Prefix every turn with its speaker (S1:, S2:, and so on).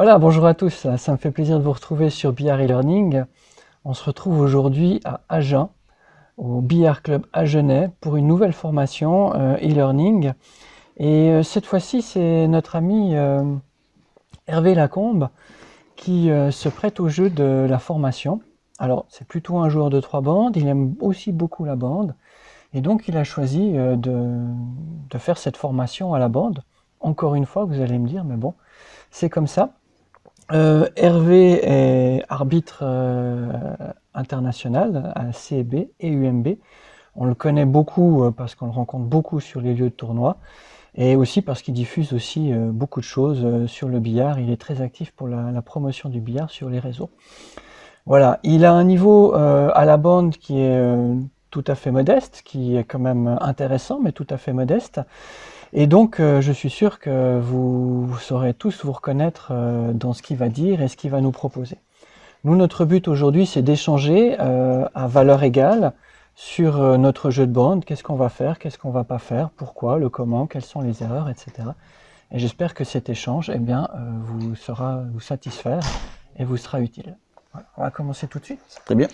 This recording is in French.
S1: Voilà, bonjour à tous, ça me fait plaisir de vous retrouver sur BR e-Learning. On se retrouve aujourd'hui à Agen, au BR Club Agenais, pour une nouvelle formation euh, e-learning. Et euh, cette fois-ci, c'est notre ami euh, Hervé Lacombe qui se prête au jeu de la formation. Alors, c'est plutôt un joueur de trois bandes, il aime aussi beaucoup la bande, et donc il a choisi de, de faire cette formation à la bande. Encore une fois, vous allez me dire, mais bon, c'est comme ça. Euh, Hervé est arbitre euh, international à CEB et UMB. On le connaît beaucoup euh, parce qu'on le rencontre beaucoup sur les lieux de tournoi et aussi parce qu'il diffuse aussi beaucoup de choses sur le billard. Il est très actif pour la, la, promotion du billard sur les réseaux. Voilà, il a un niveau à la bande qui est tout à fait modeste, qui est quand même intéressant mais tout à fait modeste. Et donc, euh, je suis sûr que vous, saurez tous vous reconnaître euh, dans ce qu'il va dire et ce qu'il va nous proposer. Nous, notre but aujourd'hui, c'est d'échanger euh, à valeur égale sur notre jeu de bande, qu'est-ce qu'on va faire, qu'est-ce qu'on va pas faire, pourquoi, le comment, quelles sont les erreurs, etc. Et j'espère que cet échange, eh bien, vous sera vous satisfaire et vous sera utile.
S2: Voilà. On va commencer tout de suite. Très bien.